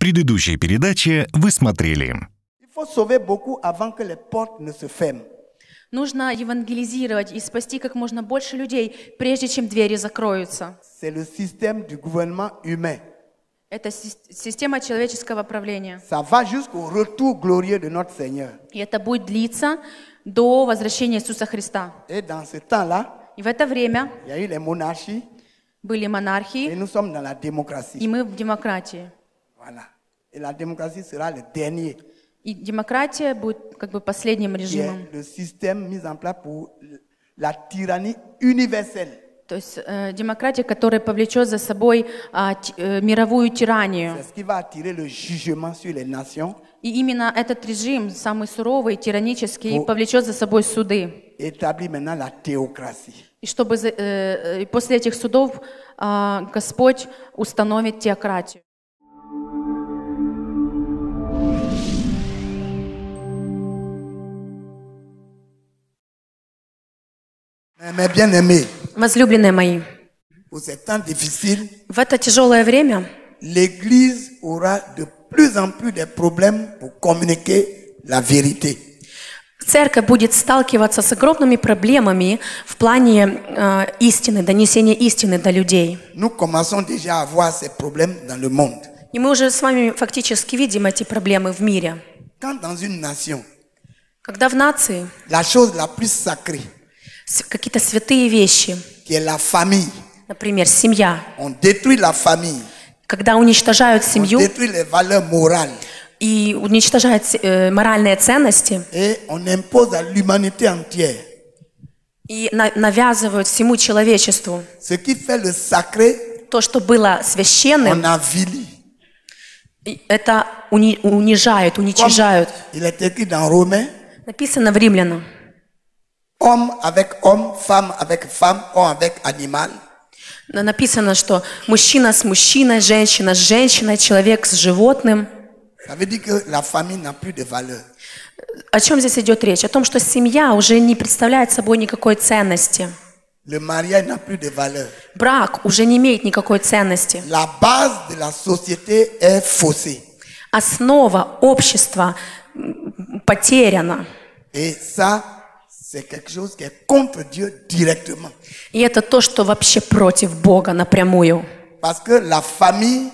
предыдущей передаче вы смотрели. Нужно евангелизировать и спасти как можно больше людей, прежде чем двери закроются. Это система человеческого правления. И это будет длиться до возвращения Иисуса Христа. И в это время были монархии, и мы в демократии она. Et la démocratie sera le dernier. И демократия будет как бы последним режимом. Le système mis en place pour la tyrannie universelle. То есть э, демократия, которая повлечет за собой э, э, мировую тиранию. C'est ce qui va attirer И именно этот режим, самый суровый, тиранический, повлечет за собой суды. И чтобы э, э после этих судов э, Господь установит теократию. Возлюбленные мои, в это тяжелое время l'Église aura de plus en plus de problèmes pour communiquer la vérité. Церковь будет сталкиваться с огромными проблемами в плане э, истины, донесения истины до людей. Nous commençons déjà à voir ces problèmes dans le monde. И мы уже с вами фактически видим эти проблемы в мире. Quand dans une nation, когда в нации la chose la plus sacrée, какие-то святые вещи. Например, семья. Когда уничтожают семью, и уничтожают э, моральные ценности, и на навязывают всему человечеству. То, что было священным, это уни унижают, уничижают. Написано в Римлянам. Homme avec homme, femme avec femme, homme avec animal. Написано, что мужчина с мужчиной, женщина с женщиной, человек с животным. Ça veut dire que la famille n'a plus de valeur. О чем здесь идет речь? О том, что семья уже не представляет собой никакой ценности. Le mariage n'a plus de valeur. Брак уже не имеет никакой ценности. La base de la société est faussée. Основа общества потеряна. Et ça, quelque chose qui est contre Dieu directement. И это то, что вообще против Бога напрямую. Parce que la famille,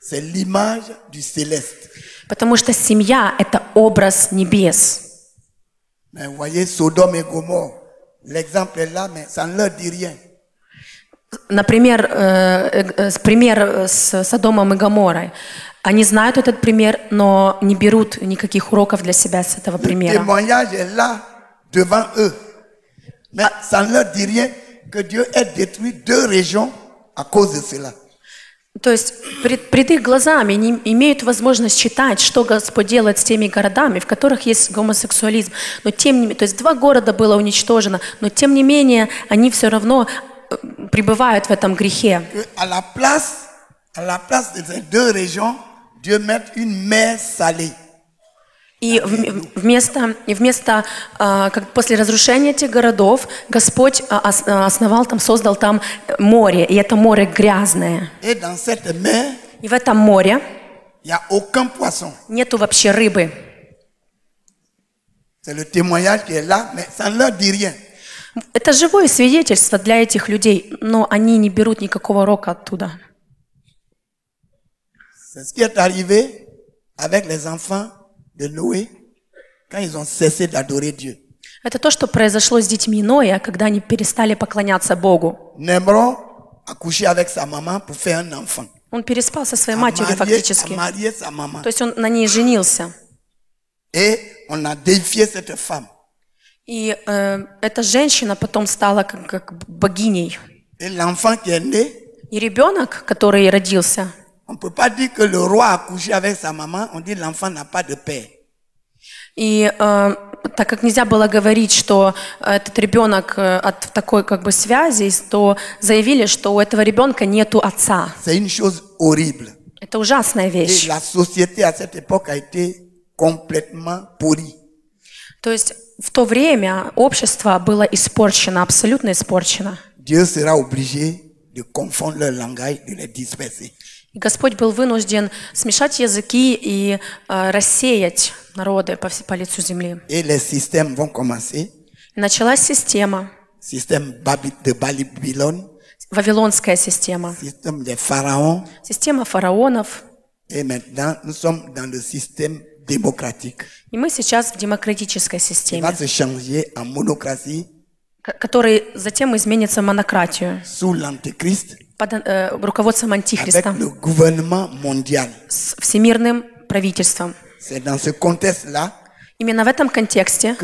c'est l'image du céleste. Потому что семья – это образ небес. Mais voyez Содом и Гомор, l'exemple est là, mais ça ne leur dit rien. Например, э, э, э, пример с Содомом и Гоморой. Они знают этот пример, но не берут никаких уроков для себя с этого примера devant eux. Mais ça ne leur dit rien que Dieu ait détruit deux régions à cause de cela. То есть пред, пред их глазами они имеют возможность читать, что Господь делает с теми городами, в которых есть гомосексуализм. Но тем не менее, то есть два города было уничтожено, но тем не менее они все равно э, пребывают в этом грехе. À la place, à la place de deux régions, Dieu met une mer salée. И вместо, вместо а, как после разрушения этих городов Господь а, а, основал там, создал там э, море, и это море грязное. И в этом море нету вообще рыбы. Это живое свидетельство для этих людей, но они не берут никакого рока оттуда. C'est ce qui est de Noé quand ils ont cessé d'adorer Dieu. Это то, что произошло с детьми Ноя, когда они перестали поклоняться Богу. Он переспал со своей матерью фактически. То есть он на ней женился. И э, эта женщина потом стала как, как богиней. и ребенок, который родился, On ne peut pas dire que le roi a couché avec sa maman, on dit l'enfant n'a pas de père. И э, так как нельзя было говорить, что э, этот ребенок э, от такой как бы связи, то заявили, что у этого ребенка нету отца. Это ужасная вещь. То есть в то время общество было испорчено, абсолютно испорчено. Dieu sera obligé de confondre leur langage, de les disperser. Господь был вынужден смешать языки и э, рассеять народы по, по лицу земли. Et Началась система. Système de Babylone. Вавилонская система. Система фараонов. И мы сейчас в демократической системе. Va Который затем изменится в монократию под э, руководством Антихриста, с всемирным правительством. Именно в этом контексте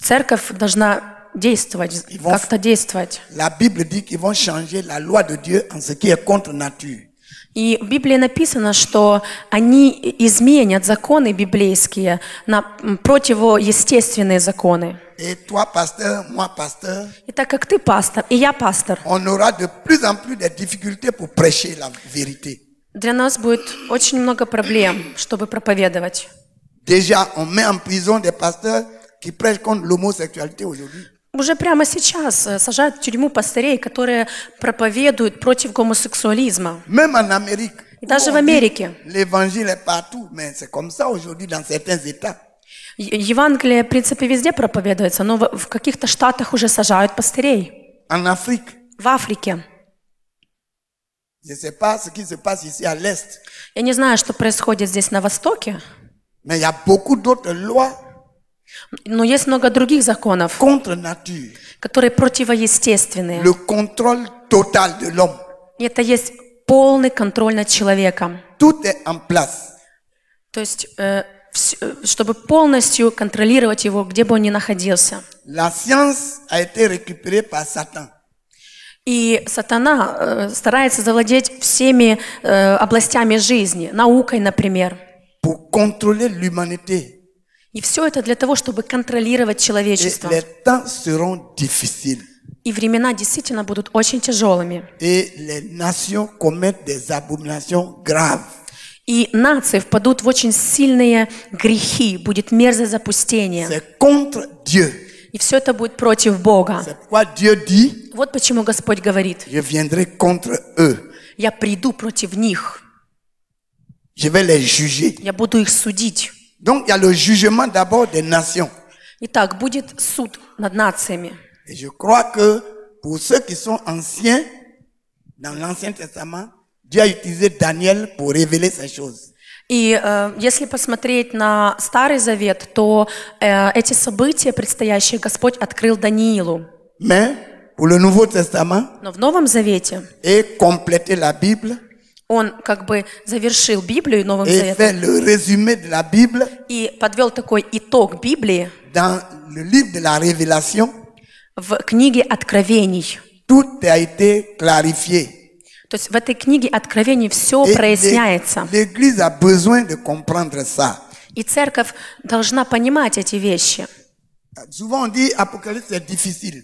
церковь должна действовать, как-то действовать. И в Библии написано, что они изменят законы библейские на противоестественные законы. Et toi, pasteur, moi, pasteur. И так как ты пастор, и я пастор. On aura de plus en plus de difficultés pour prêcher la vérité. Для нас будет очень много проблем, чтобы проповедовать. Déjà, on met en prison des pasteurs qui prêchent contre l'homosexualité aujourd'hui. Уже прямо сейчас сажают в тюрьму пастырей, которые проповедуют против гомосексуализма. Même en Amérique. И даже в Америке. L'évangile est partout, mais c'est comme ça aujourd'hui dans certains États. Евангелие, в принципе, везде проповедуется, но в каких-то штатах уже сажают пастырей. En а Afrique. В Африке. Je sais pas ce qui se passe ici à l'est. Я не знаю, что происходит здесь на востоке. Mais il y a beaucoup d'autres lois. Но есть много других законов, которые противоестественные. Le contrôle total de l'homme. Это есть полный контроль над человеком. Tout est en place. То есть э, Э, чтобы полностью контролировать его, где бы он ни находился. La science a été récupérée par Satan. И сатана э, старается завладеть всеми э, областями жизни, наукой, например. Pour contrôler l'humanité. И все это для того, чтобы контролировать человечество. les temps seront difficiles. И времена действительно будут очень тяжелыми. Et les nations commettent des abominations graves. И нации впадут в очень сильные грехи, будет мерзость запустение. И все это будет против Бога. Вот почему Господь говорит, я приду против них. Я буду их судить. Donc, il y a le des Итак, будет суд над нациями. Et je crois que pour ceux qui sont anciens, dans l'Ancien Testament, Dieu a utilisé Daniel pour révéler ces choses. И э, если посмотреть на Старый Завет, то э, эти события предстоящие Господь открыл Даниилу. Mais, pour le Nouveau Testament, Но в Новом Завете et compléter la Bible, он как бы завершил Библию Новым et Заветом fait le résumé de la Bible и подвел такой итог Библии dans le livre de la Révélation. в книге Откровений. Tout a été clarifié. То есть в этой книге Откровений все Et проясняется. L'Église a besoin de comprendre ça. И церковь должна понимать эти вещи. Souvent on dit Apocalypse est difficile.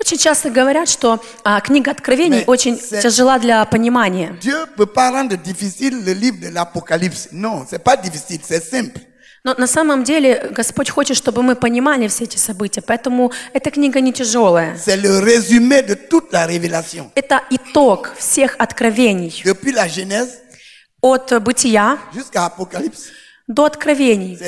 Очень часто говорят, что а, книга Откровений Mais очень тяжела для понимания. Dieu peut pas rendre difficile le livre de l'Apocalypse. Non, c'est pas difficile, c'est simple. Но на самом деле Господь хочет, чтобы мы понимали все эти события, поэтому эта книга не тяжелая. Это итог всех откровений. Genèse, от бытия до откровений.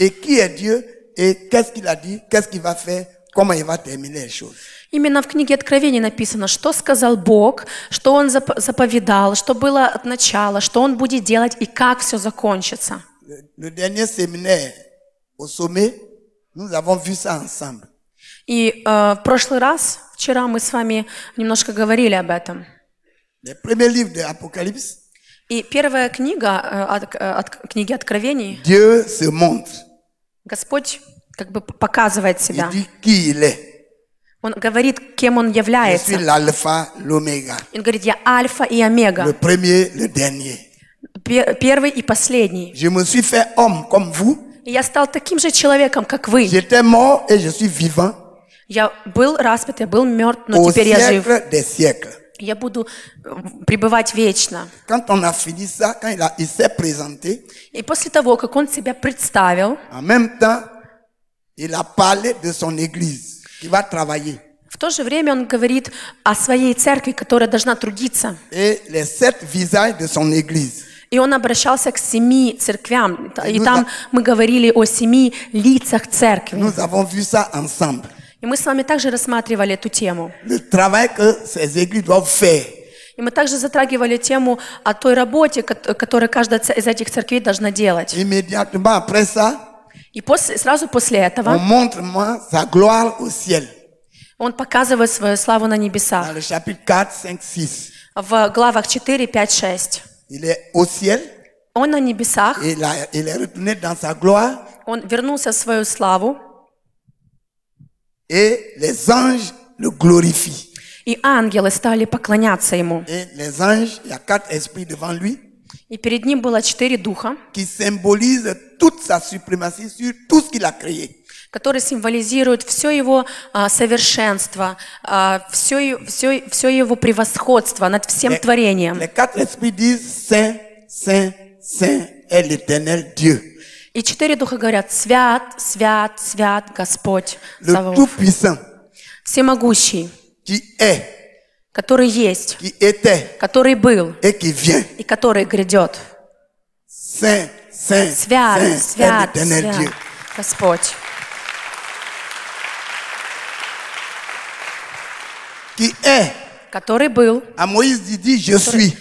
Et qui est Dieu et qu'est-ce qu'il a dit, qu'est-ce qu'il va faire, comment il va terminer les choses. Именно в книге Откровений написано, что сказал Бог, что Он заповедал, что было от начала, что Он будет делать и как все закончится. И э, в прошлый раз, вчера мы с вами немножко говорили об этом. И первая книга э, от, э, от книги Откровений. Господь как бы показывает себя. Он говорит, кем он является. Он говорит, я альфа и омега. Le premier, le dernier. Первый и последний. Je me suis fait homme comme vous. Я стал таким же человеком, как вы. mort et je suis Я был распят, я был мертв, но Au теперь я жив. Des Я буду э, пребывать вечно. Quand on a fini ça, quand il, a, il présenté, и после того, как он себя представил, en même temps, il a parlé de son église. В то же время он говорит о своей церкви, которая должна трудиться. И он обращался к семи церквям. И там мы говорили о семи лицах церкви. И мы с вами также рассматривали эту тему. И мы также затрагивали тему о той работе, которую каждая из этих церквей должна делать. Immédiatement après ça, и после, сразу после этого on montre moi, sa gloire au ciel. он показывает свою славу на небесах. Dans le chapitre 4, 5, 6. В главах 4, 5, 6. Il est au ciel. Он на небесах. Il, a, il est retourné dans sa gloire. Он вернулся в свою славу. Et les anges le glorifient. И ангелы стали поклоняться ему. Et les anges, il y a quatre esprits devant lui. И перед ним было четыре духа, qui symbolisent toute sa suprématie sur tout ce qu'il a créé. который символизирует все его а, совершенство, а, все, все, все его превосходство над всем les, творением. Les disent, Saint, Saint, Saint est Dieu. И четыре духа говорят, свят, свят, свят Господь Саваоф. Всемогущий. Qui est, который есть. Qui était, который был. Et qui vient. И который грядет. Saint, Saint, свят, Saint, свят, свят, свят, Господь. Qui est, который был, а Моисей dit, je который, suis.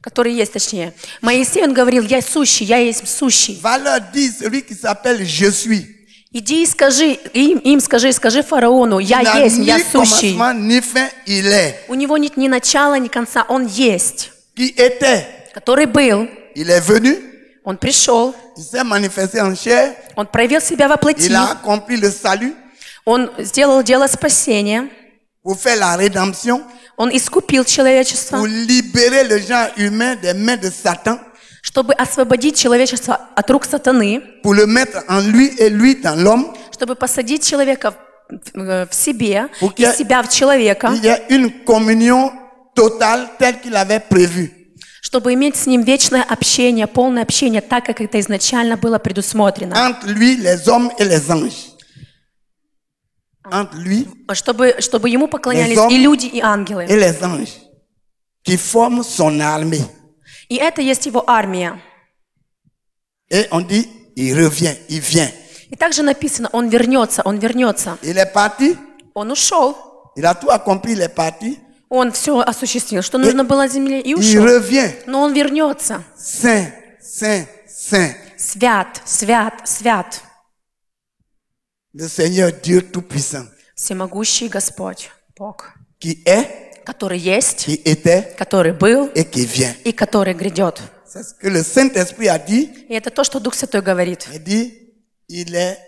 который есть, точнее. Моисей, он говорил, я сущий, я есть сущий. Va leur dire celui qui s'appelle je suis. Иди и скажи им, им скажи, скажи фараону, я Il есть, я сущий. Fin, У него нет ни начала, ни конца, он есть. Qui était, который был, Il est venu, он пришел. Il s'est manifesté en chair. Он проявил себя во плоти. Il a accompli le salut. Он сделал дело спасения. Pour faire la rédemption. Он искупил человечество. Pour libérer le genre humain des mains de Satan. Чтобы освободить человечество от рук сатаны. Pour le mettre en lui et lui dans l'homme. Чтобы посадить человека в себе и себя в человека. Il y a une communion totale telle qu'il avait prévue чтобы иметь с ним вечное общение, полное общение, так как это изначально было предусмотрено. lui, les et les lui, чтобы, чтобы ему поклонялись и люди, и ангелы. Et les anges, qui son armée. И это есть его армия. Et on dit, il revient, il vient. И также написано, он вернется, он вернется. Il est parti. Он ушел. Il a tout accompli, il est parti. Он все осуществил, что нужно было земле, и ушел. Но он вернется. Saint, saint, saint. Свят, свят, свят. Le Seigneur Всемогущий Господь, Бог. Qui est, который есть, qui était, который был et qui vient. и который грядет. C'est ce que le Saint-Esprit a dit. И это то, что Дух Святой говорит. Il dit, il est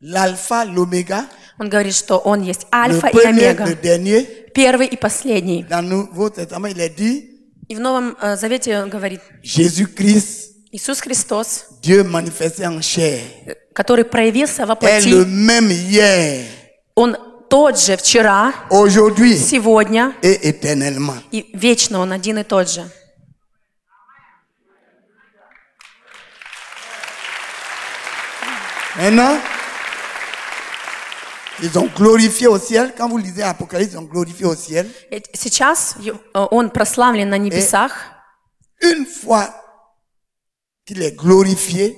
l'alpha, l'oméga. Он говорит, что Он есть альфа и омега. Первый и последний. и в Новом э, Завете он говорит, Иисус Христос, Dieu manifesté en chair, э, который проявился во плоти, он тот же вчера, сегодня и вечно Он один и тот же. Maintenant, Ils ont glorifié au ciel. Quand vous lisez Apocalypse, ils ont glorifié au ciel. Э, une fois qu'il est glorifié,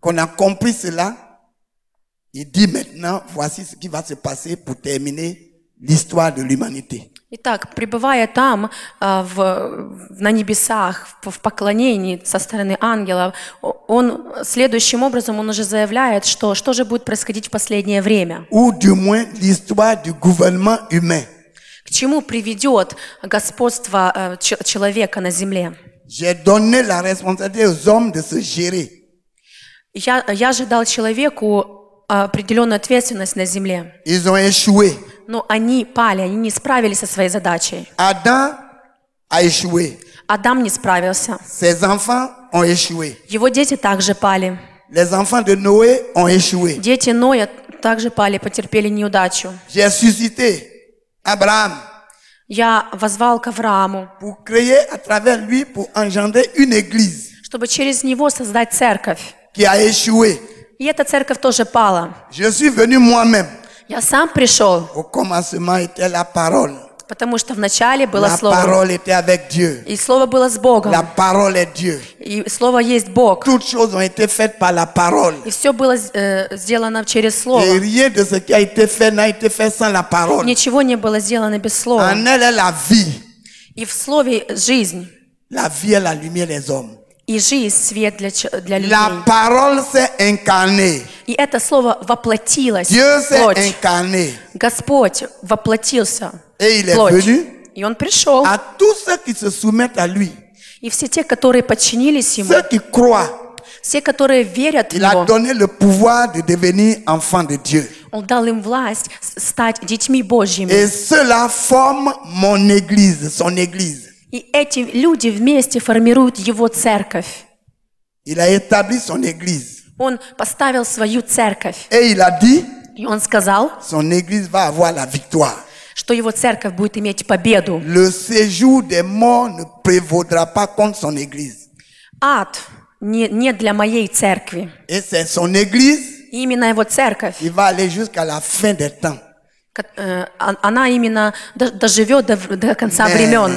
qu'on a compris cela, il dit maintenant, voici ce qui va se passer pour terminer l'histoire de l'humanité. Итак, пребывая там, а, в, на небесах, в поклонении со стороны ангела, он следующим образом он уже заявляет, что что же будет происходить в последнее время. К чему приведет господство а, человека на земле? Я, я же дал человеку а, определенную ответственность на земле. Но они пали, они не справились со своей задачей. Adam a échoué. Адам не справился. Ses enfants ont échoué. Его дети также пали. Les enfants de Noé ont échoué. Дети Ноя также пали, потерпели неудачу. J'ai suscité Abraham. Я возвал к Аврааму. Pour créer à travers lui pour engendrer une église. Чтобы через него создать церковь. Qui a échoué. И эта церковь тоже пала. Je suis venu moi-même. Я сам пришел. Au commencement était la parole. Потому что в начале было la Слово. Parole était avec Dieu. И Слово было с Богом. La parole est Dieu. И Слово есть Бог. Toutes choses ont été faites par la parole. И все было э, сделано через Слово. Et rien de ce qui a été fait n'a été fait sans la parole. Ничего не было сделано без Слова. En elle est la vie. И в Слове жизнь. La vie est la lumière des hommes. И жизнь, свет для, для людей. La parole s'est incarnée. И это слово воплотилось. Dieu s'est incarné. Господь воплотился. Et il est плоть. venu. И он пришел. À tous ceux qui se soumettent à lui. И все те, которые подчинились ему. Ceux qui croient. Все, которые верят Il в Него, a donné le pouvoir de devenir enfant de Dieu. Он дал им власть стать детьми Божьими. Et cela forme mon église, son église. И эти люди вместе формируют его церковь. Он поставил свою церковь. И он сказал, что его церковь будет иметь победу. Le séjour Ад не, не для моей церкви. Et c'est son église. И именно его церковь. Il va aller jusqu'à la fin des temps. Э, а, она именно доживет до, до конца времен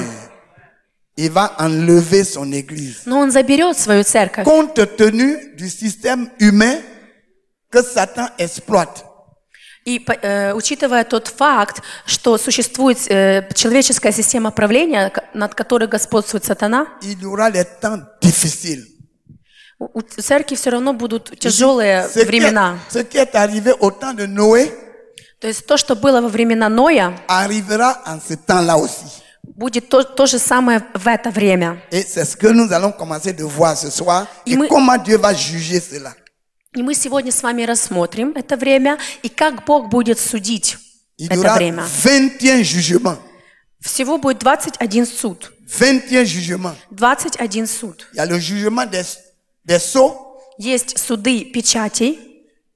il va enlever son église. Но он заберет свою церковь. Compte tenu du système humain que Satan exploite. И э, учитывая тот факт, что существует э, человеческая система правления, над которой господствует сатана, il y aura les temps difficiles. У, церкви все равно будут тяжелые ce времена. Qui, ce qui est au temps de Noé, то есть то, что было во времена Ноя, arrivera en ce temps-là aussi будет то, то же самое в это время. Et c'est ce que nous allons commencer de voir ce soir и et мы, comment Dieu va juger cela. И мы сегодня с вами рассмотрим это время и как Бог будет судить Il y это aura время. 21 jugements. Всего будет 21 суд. 21 jugements. 21 суд. Il y a le jugement des, des sceaux. Есть суды печатей.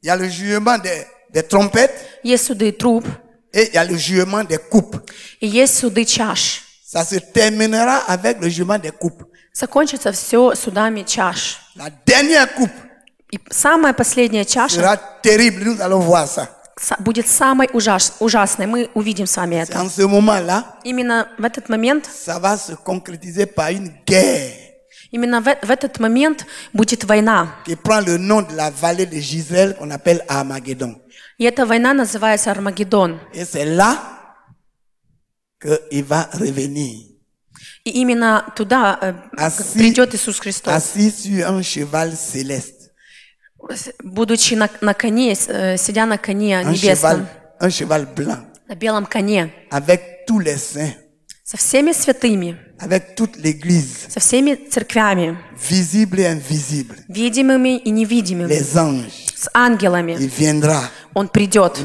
Il y a le jugement des, des trompettes. Есть суды труб. Et il y a le jugement des coupes. И есть суды чаш. Ça se terminera avec le jugement des couples. Закончится все судами чаш. La dernière coupe И самая последняя чаша sera terrible. Nous allons voir ça. са- будет самой ужас- ужасной. Мы увидим с вами C'est это. en ce moment-là, Именно в этот момент, ça va se concrétiser par une guerre именно в, в этот момент будет война. qui prend le nom de la vallée de Gisèle qu'on appelle Armageddon. И эта война называется Армагеддон. Et c'est là qu'il va revenir. И именно туда assis, придет Иисус Христос. Assis sur un cheval céleste. Будучи на, на коне, сидя на коне un небесном. Cheval, un cheval blanc. На белом коне. Avec tous les saints. Со всеми святыми. Avec toute l'église. Со всеми церквями. Visible et invisible. Видимыми и невидимыми. Les anges. С ангелами. Il viendra. Он придет.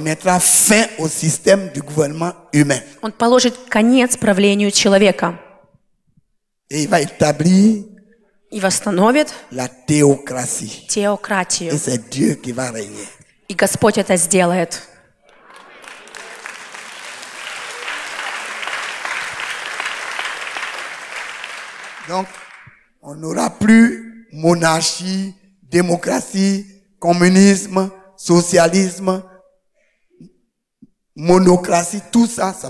Он положит конец правлению человека. И восстановит теократию. И Господь это сделает. Donc, on n'aura plus monarchie, démocratie, communisme, socialisme, монократии, tout ça, ça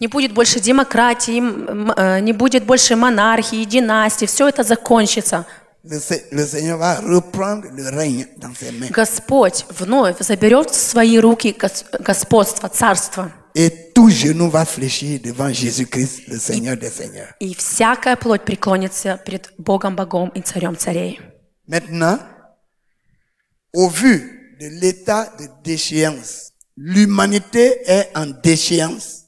Не будет больше демократии, э, не будет больше монархии, династии, все это закончится. Господь вновь заберет в свои руки господство, царство. И всякая плоть преклонится перед Богом Богом и Царем Царей. Maintenant, au vu de l'état de déchéance. L'humanité est en déchéance.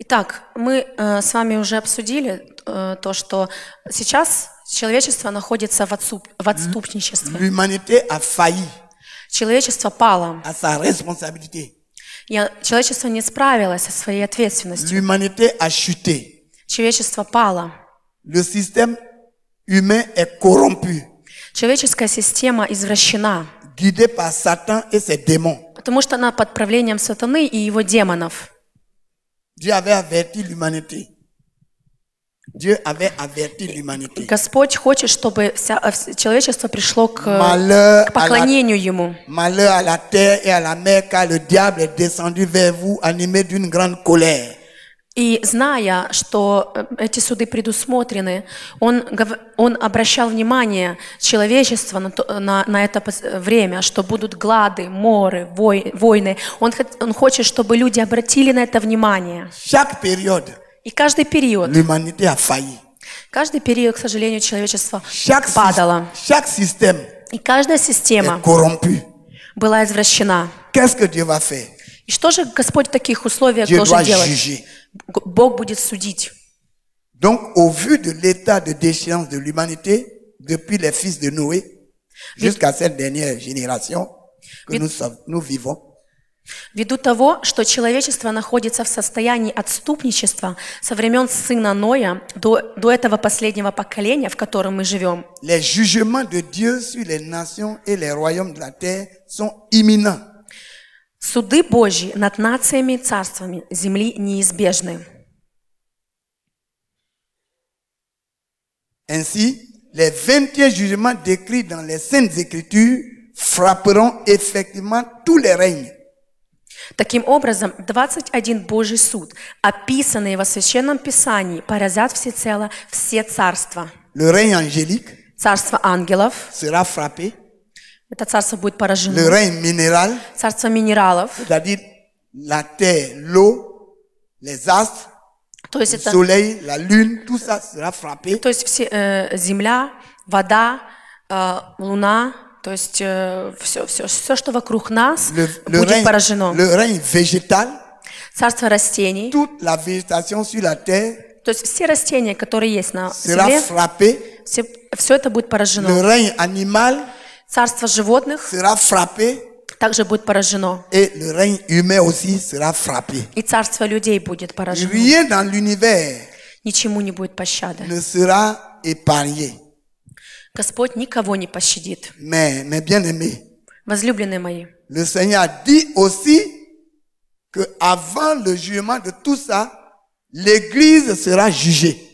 Итак, мы э, с вами уже обсудили э, то, что сейчас человечество находится в, отступ, в отступничестве. L'humanité a failli. Человечество пало. À sa responsabilité. Я, человечество не справилось со своей ответственностью. L'humanité a chuté. Человечество пало. Le système humain est corrompu. Человеческая система извращена. Guidé par Satan et ses démons. Dieu avait averti l'humanité. Dieu avait averti l'humanité. Э, Malheur à la terre et à la mer, car le diable est descendu vers vous, animé d'une grande colère. И зная, что э, эти суды предусмотрены, он, он обращал внимание человечества на, то, на, на это время, что будут глады, моры, вой, войны. Он, он хочет, чтобы люди обратили на это внимание. период. И каждый период. Каждый период, к сожалению, человечество падало. И каждая система э, была извращена. И что же Господь в таких условиях должен делать? Бог будет судить. Donc, au vu de l'état de déchéance de l'humanité, depuis les fils de Noé jusqu'à cette dernière génération que nous, sommes, nous vivons, Ввиду того, что человечество находится в состоянии отступничества со времен сына Ноя до, до этого последнего поколения, в котором мы живем, les jugements de Dieu sur les nations et les royaumes de la terre sont imminents. Суды Божьи над нациями и царствами земли неизбежны. Ainsi, les 21 jugements décrits dans les Saintes Écritures frapperont effectivement tous les règnes. Таким образом, 21 Божий суд, описанный во Священном Писании, поразят всецело все царства. Le règne angélique царство ангелов sera frappé это царство будет поражено. Le règne minéral, царство минералов. la terre, les astres, то есть это, soleil, la lune, tout ça sera frappé. То есть все, э, земля, вода, э, луна, то есть э, все, все, все, что вокруг нас, le, le будет règne, поражено. Le règne végétal, царство растений. Toute la végétation sur la terre, то есть все растения, которые есть на земле, frappé, все, все это будет поражено. Le règne animal, Царство животных sera frappé. Также будет поражено. Et le règne humain aussi sera frappé. И царство людей будет поражено. Rien dans l'univers. Ничему не будет пощады. Ne sera épargné. Господь никого не пощадит. Mais, mes bien-aimés. Возлюбленные мои. Le Seigneur dit aussi que avant le jugement de tout ça, l'Église sera jugée.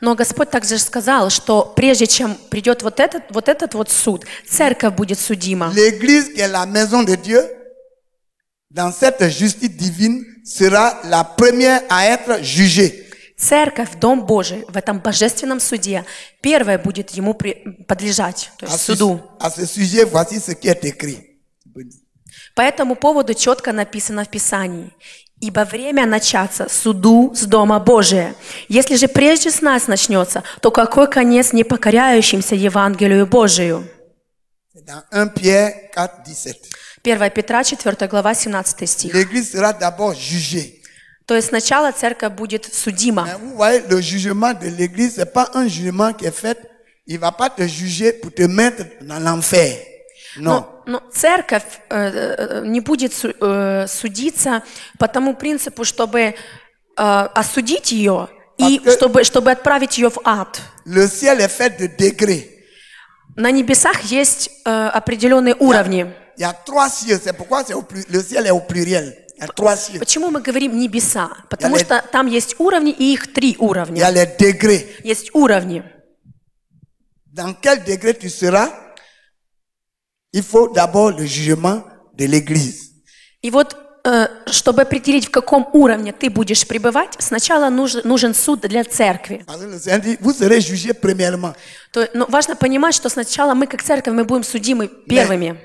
Но Господь также сказал, что прежде чем придет вот этот вот, этот вот суд, церковь будет судима. L'église, qui est la maison de Dieu, dans cette justice divine, sera la première à être jugée. Церковь, Дом Божий, в этом божественном суде, первое будет ему при... подлежать, то есть а суду. À ce sujet, voici ce qui est écrit. По этому поводу четко написано в Писании. Ибо время начаться суду с Дома Божия. Если же прежде с нас начнется, то какой конец непокоряющимся Евангелию Божию? 1 Петра 4 глава 17 стих. То есть сначала церковь будет судима. Il но, но, церковь э, э, не будет су, э, судиться по тому принципу, чтобы э, осудить ее и чтобы, чтобы отправить ее в ад. Le ciel est fait de degrés. На небесах есть э, определенные уровни. Il y a trois cieux, c'est pourquoi c'est au plus, le ciel est au pluriel. Почему мы говорим небеса? Потому les, что там есть уровни, и их три уровня. Есть уровни. Dans quel degré tu seras? Il faut d'abord le jugement de l'Église. И вот, э, чтобы определить, в каком уровне ты будешь пребывать, сначала нужен, нужен суд для церкви. Вы То, но ну, важно понимать, что сначала мы, как церковь, мы будем судимы первыми.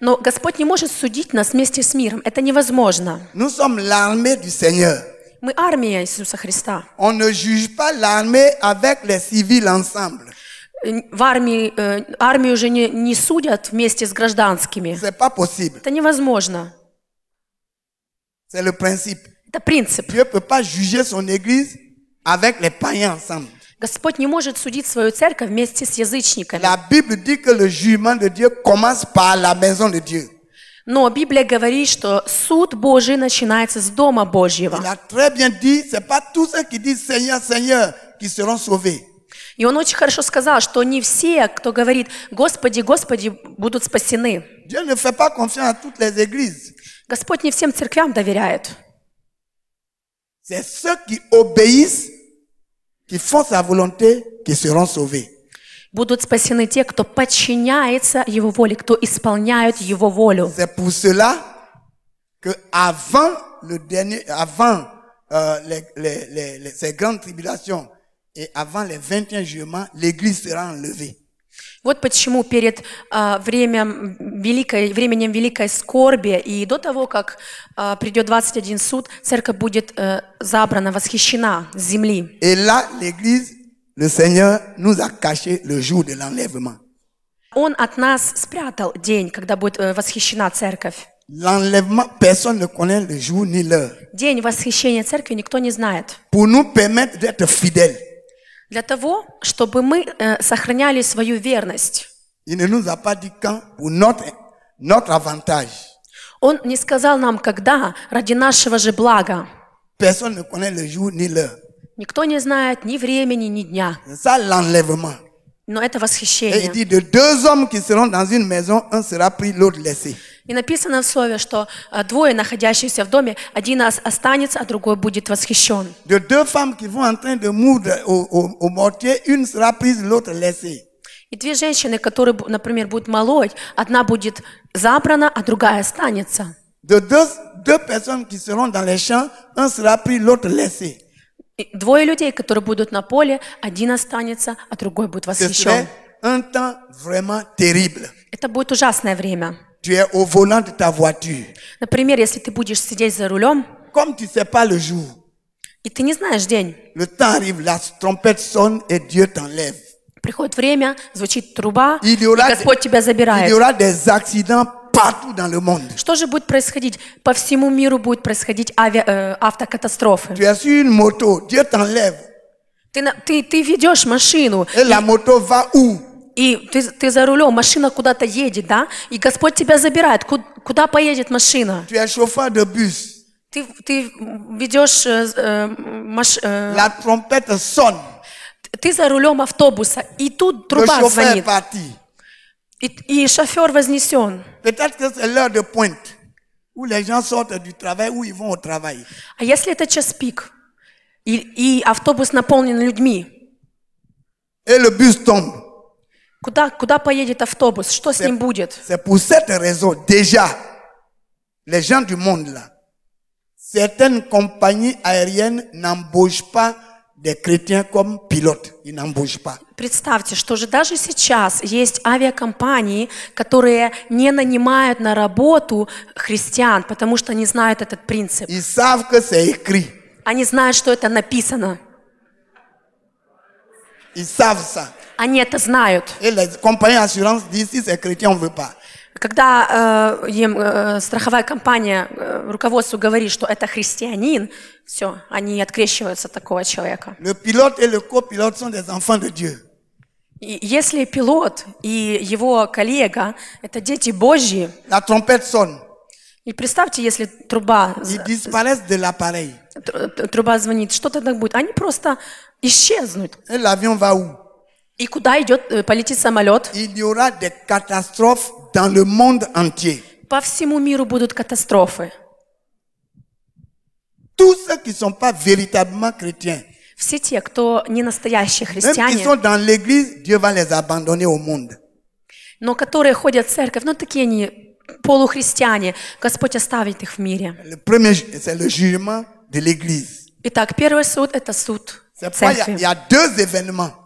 Но Господь не может судить нас вместе с миром. Это невозможно. Мы армия Иисуса Христа. On ne juge pas l'armée avec les civils ensemble в армии, э, армию же не, не судят вместе с гражданскими. Это невозможно. Это принцип. Господь не может судить свою церковь вместе с язычниками. Но Библия говорит, что суд Божий начинается с Дома Божьего. И он очень хорошо сказал, что не все, кто говорит «Господи, Господи», будут спасены. Господь не всем церквям доверяет. Будут спасены те, кто подчиняется Его воле, кто исполняет Его волю. C'est pour cela que avant le dernier, avant euh, les, les, les, les, ces grandes tribulations, Et avant les 21 jugements, l'Église sera enlevée. Вот почему перед а, временем, великой, временем великой скорби и до того, как а, придет 21 суд, церковь будет а, забрана, восхищена с земли. Et là, l'Église, le Seigneur nous a caché le jour de l'enlèvement. Он от нас спрятал день, когда будет э, восхищена церковь. L'enlèvement, personne ne connaît le jour ni День восхищения церкви никто не знает. Pour nous permettre d'être fidèles. Для того, чтобы мы э, сохраняли свою верность. Il ne nous a pas dit quand pour notre, notre avantage. Он не сказал нам, когда, ради нашего же блага. Personne ne connaît le jour ni l'heure. Никто не знает ни времени, ни дня. C'est ça l'enlèvement. Но это Et il восхищение. dit de deux hommes qui seront dans une maison, un sera pris, l'autre laissé. И написано в слове, что а, двое, находящихся в доме, один останется, а другой будет восхищен. И две женщины, которые, например, будут молоть, одна будет забрана, а другая останется. двое людей, которые будут на поле, один останется, а другой будет восхищен. Это будет ужасное время tu es au volant de ta voiture. Например, если ты будешь сидеть за рулем, Comme tu sais pas le jour, и ты не знаешь день, le temps arrive, la trompette sonne et Dieu t'enlève. приходит время, звучит труба, и Господь тебя Il y забирает. aura des accidents partout dans le monde. Что же будет происходить? По всему миру будет происходить авиа- э, автокатастрофы. Tu es sur une moto, Dieu t'enlève Ты, ты, ты ведешь машину, Et la moto va où и ты, ты за рулем, машина куда-то едет, да? И Господь тебя забирает. Куда, куда поедет машина? Tu es chauffeur de Ты, ты ведешь э, э, маш, э, La trompette sonne. Ты за рулем автобуса, и тут труба Le звонит. Est parti. И, и шофер вознесен. Peut-être que c'est l'heure de pointe, où les gens sortent du travail, où ils vont au travail. А если это час пик, и, и автобус наполнен людьми? Et le bus tombe. Куда, куда поедет автобус? Что с ним будет? C'est pour cette raison, déjà, les gens du monde là, certaines compagnies aériennes n'embauchent pas des chrétiens comme pilotes. Ils n'embauchent pas. Представьте, что же даже сейчас есть авиакомпании, которые не нанимают на работу христиан, потому что они знают этот принцип. Ils savent que c'est écrit. Они знают, что это написано. Ils savent ça. Они это знают. Когда э, им, э, страховая компания э, руководству говорит, что это христианин, все, они открещиваются от такого человека. если пилот и его коллега – это дети Божьи, La trompette и представьте, если труба, de l'appareil. труба звонит, что тогда будет? Они просто исчезнут. Et и куда идет, полетит самолет? Il y aura des catastrophes dans le monde entier. По всему миру будут катастрофы. Tous ceux qui ne sont pas véritablement chrétiens, все те, кто не настоящие христиане, sont dans l'église, Dieu va les abandonner au monde. но которые ходят в церковь, но такие они полухристиане, Господь оставит их в мире. Le premier, c'est le jugement de l'église. Итак, первый суд – это суд C'est pas- Il y, церкви. a- il y a deux événements.